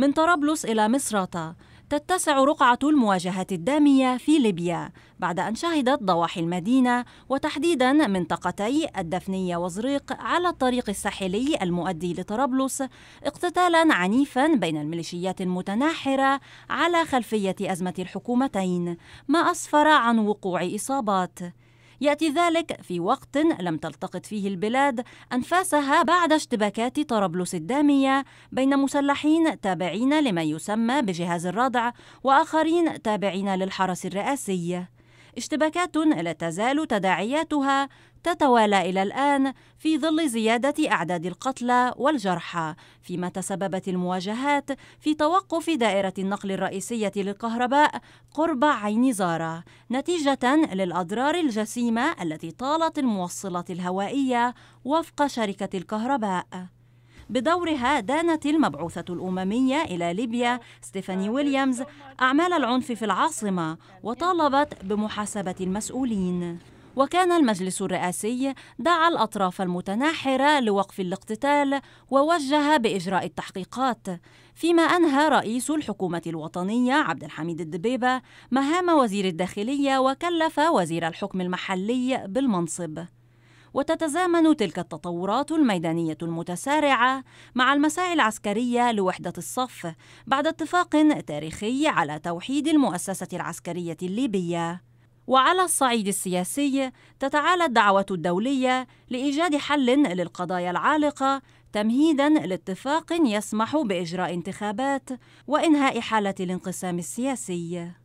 من طرابلس إلى مصراتة تتسع رقعة المواجهات الدامية في ليبيا بعد أن شهدت ضواحي المدينة وتحديدا منطقتي الدفنية وزريق على الطريق الساحلي المؤدي لطرابلس اقتتالا عنيفا بين الميليشيات المتناحرة على خلفية أزمة الحكومتين ما أسفر عن وقوع إصابات يأتي ذلك في وقت لم تلتقط فيه البلاد أنفاسها بعد اشتباكات طرابلس الدامية بين مسلحين تابعين لما يسمى بجهاز الردع وآخرين تابعين للحرس الرئاسي اشتباكات لا تزال تداعياتها تتوالى إلى الآن في ظل زيادة أعداد القتلى والجرحى، فيما تسببت المواجهات في توقف دائرة النقل الرئيسية للكهرباء قرب عين زارة، نتيجة للأضرار الجسيمة التي طالت الموصلة الهوائية وفق شركة الكهرباء. بدورها دانت المبعوثة الأممية إلى ليبيا ستيفاني ويليامز أعمال العنف في العاصمة وطالبت بمحاسبة المسؤولين وكان المجلس الرئاسي دعا الأطراف المتناحرة لوقف الاقتتال ووجه بإجراء التحقيقات فيما أنهى رئيس الحكومة الوطنية عبد الحميد الدبيبة مهام وزير الداخلية وكلف وزير الحكم المحلي بالمنصب وتتزامن تلك التطورات الميدانية المتسارعة مع المساعي العسكرية لوحدة الصف بعد اتفاق تاريخي على توحيد المؤسسة العسكرية الليبية وعلى الصعيد السياسي تتعالى الدعوة الدولية لإيجاد حل للقضايا العالقة تمهيدا لاتفاق يسمح بإجراء انتخابات وإنهاء حالة الانقسام السياسي